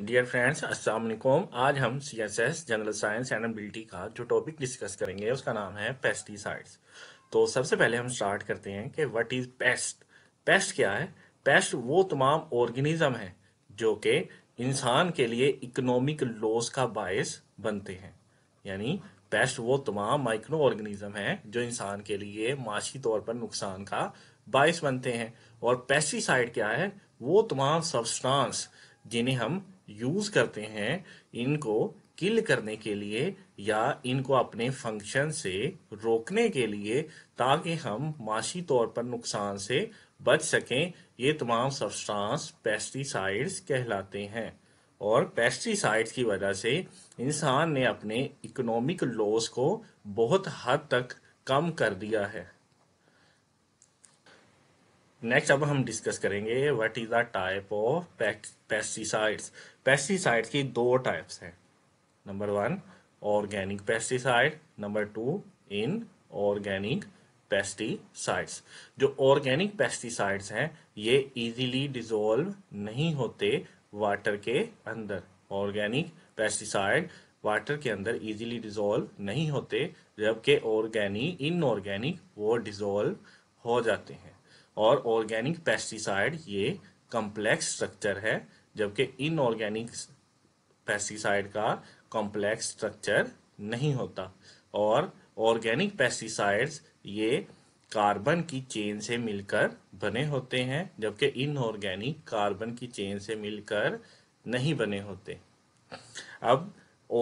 dear friends अस्सलाम वालेकुम आज हम C S S general science and ability का जो टॉपिक डिस्कस करेंगे उसका नाम है पेस्टिसाइड्स तो सबसे पहले हम स्टार्ट करते हैं कि व्हाट इज़ पेस्ट पेस्ट क्या है पेस्ट वो तमाम ऑर्गेनिज्म है जो कि इंसान के लिए इकोनॉमिक लॉस का बायस बनते हैं यानी पेस्ट वो तमाम माइक्रो ऑर्गेनिज्म हैं जो इंसान के लिए माशी तौर पर नुकसान का बायस बनते हैं और पेस्टिसाइड क्या है वो तमाम सब्सटेंस जिन्हें हम यूज करते हैं इनको किल करने के लिए या इनको अपने फंक्शन से रोकने के लिए ताकि हम माशी तौर पर नुकसान से बच सकें ये तमाम सब्सटेंस पेस्टिसाइड्स कहलाते हैं और पेस्टिसाइड्स की वजह से इंसान ने अपने इकोनॉमिक लॉस को बहुत हद तक कम कर दिया है नेक्स्ट अब हम डिस्कस करेंगे what is the type of pesticides pesticides की दो टाइप्स हैं number one organic pesticide number two inorganic pesticides जो ऑर्गेनिक पेस्टिसाइड्स हैं ये इजीली डिजोल्व नहीं होते वाटर के अंदर ऑर्गेनिक पेस्टिसाइड वाटर के अंदर इजीली डिजोल्व नहीं होते जबकि ऑर्गेनिक इनऑर्गेनिक वो डिजोल्व हो जाते हैं और ऑर्गेनिक पेस्टिसाइड ये कॉम्प्लेक्स स्ट्रक्चर है जबकि इनऑर्गेनिक पेस्टिसाइड का कॉम्प्लेक्स स्ट्रक्चर नहीं होता और ऑर्गेनिक पेस्टिसाइड्स ये कार्बन की चेन से मिलकर बने होते हैं जबकि इनऑर्गेनिक कार्बन की चेन से मिलकर नहीं बने होते अब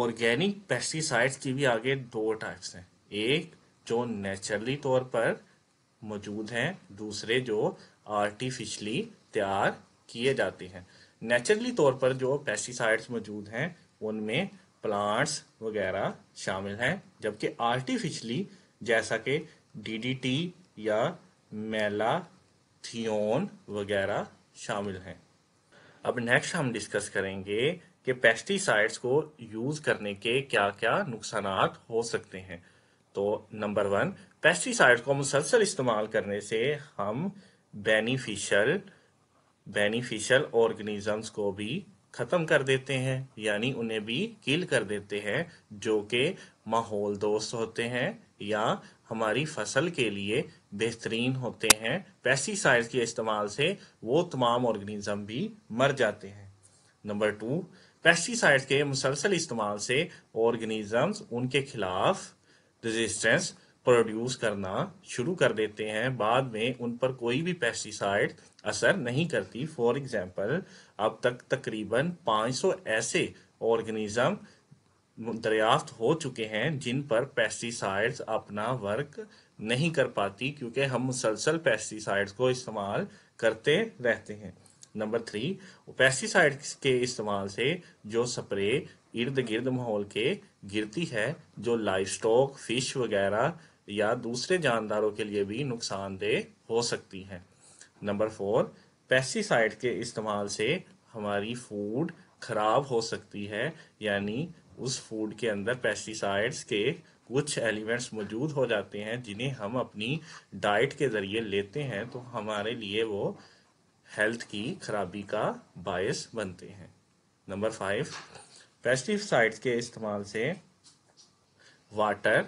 ऑर्गेनिक पेस्टिसाइड्स की भी आगे दो टाइप्स हैं एक जो नेचुरली तौर पर मौजूद हैं दूसरे जो आर्टिफिशली तैयार किए जाते हैं नेचुरली तौर पर जो पेस्टिसाइड्स मौजूद हैं उनमें प्लांट्स वगैरह शामिल हैं जबकि आर्टिफिशली जैसा कि डीडीटी या थियोन वगैरह शामिल हैं अब नेक्स्ट हम डिस्कस करेंगे कि पेस्टिसाइड्स को यूज़ करने के क्या क्या नुकसान हो सकते हैं तो नंबर वन पेस्टिसाइड को मुसलसल इस्तेमाल करने से हम बेनिफिशियल बेनिफिशियल ऑर्गेनिजम्स को भी ख़त्म कर देते हैं यानी उन्हें भी किल कर देते हैं जो कि माहौल दोस्त होते हैं या हमारी फसल के लिए बेहतरीन होते हैं पेस्टिसाइड्स के इस्तेमाल से वो तमाम ऑर्गेनिज्म भी मर जाते हैं नंबर टू पेस्टिसाइड्स के मुसलसल इस्तेमाल से ऑर्गेनिजम्स उनके खिलाफ रेजिस्टेंस प्रोड्यूस करना शुरू कर देते हैं बाद में उन पर कोई भी पेस्टिसाइड असर नहीं करती फॉर एग्जांपल अब तक तकरीबन 500 ऐसे ऑर्गेनिज्म दरियाफ्त हो चुके हैं जिन पर पेस्टिसाइड्स अपना वर्क नहीं कर पाती क्योंकि हम मुसलसल पेस्टिसाइड्स को इस्तेमाल करते रहते हैं नंबर थ्री पेस्टिसाइड्स के इस्तेमाल से जो स्प्रे इर्द गिर्द माहौल के गिरती है जो लाइफ स्टॉक फिश वगैरह या दूसरे जानदारों के लिए भी नुकसानदेह हो सकती है नंबर फोर पेस्टिसाइड के इस्तेमाल से हमारी फूड खराब हो सकती है यानी उस फूड के अंदर पेस्टिसाइड्स के कुछ एलिमेंट्स मौजूद हो जाते हैं जिन्हें हम अपनी डाइट के ज़रिए लेते हैं तो हमारे लिए वो हेल्थ की खराबी का बायस बनते हैं नंबर फाइव पेस्टिसाइड्स के इस्तेमाल से वाटर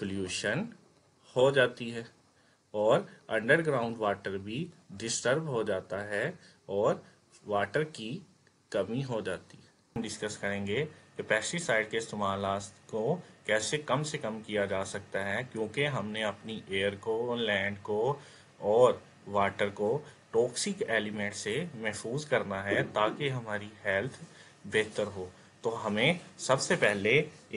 पोल्यूशन हो जाती है और अंडरग्राउंड वाटर भी डिस्टर्ब हो जाता है और वाटर की कमी हो जाती है हम डिस्कस करेंगे कि पेस्टिसाइड के इस्तेमाल को कैसे कम से कम किया जा सकता है क्योंकि हमने अपनी एयर को लैंड को और वाटर को टॉक्सिक एलिमेंट से महफूज करना है ताकि हमारी हेल्थ बेहतर हो तो हमें सबसे पहले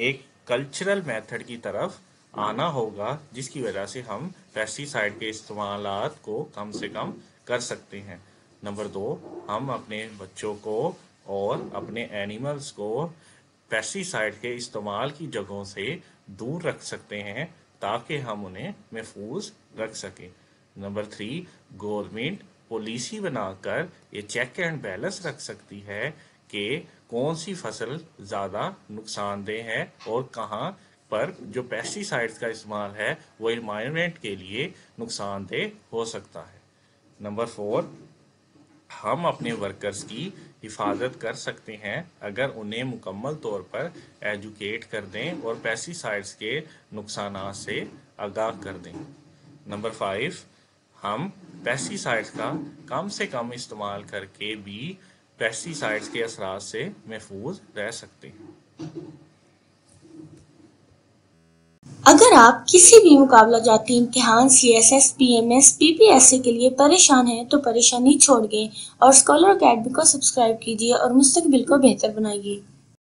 एक कल्चरल मेथड की तरफ आना होगा जिसकी वजह से हम पेस्टिसाइड के इस्तेमाल को कम से कम कर सकते हैं नंबर दो हम अपने बच्चों को और अपने एनिमल्स को पेस्टिसाइड के इस्तेमाल की जगहों से दूर रख सकते हैं ताकि हम उन्हें महफूज रख सकें नंबर थ्री गवर्नमेंट पॉलिसी बनाकर ये चेक एंड बैलेंस रख सकती है कि कौन सी फसल ज़्यादा नुकसानदेह है और कहाँ पर जो पेस्टिसाइड्स का इस्तेमाल है वो इन्वायरमेंट के लिए नुकसानदेह हो सकता है नंबर फोर हम अपने वर्कर्स की हिफाजत कर सकते हैं अगर उन्हें मुकम्मल तौर पर एजुकेट कर दें और पेस्टिसाइड्स के नुकसान से आगाह कर दें नंबर फाइव हम पेस्टिसाइड्स का कम से कम इस्तेमाल करके भी पेस्टिसाइड्स के असरात से महफूज रह सकते हैं अगर आप किसी भी मुकाबला जाती इम्तिहान C S S P M S P P S A के लिए परेशान हैं तो परेशानी छोड़ गए और स्कॉलर अकेडमी को सब्सक्राइब कीजिए और मुस्तकबिल को बेहतर बनाइए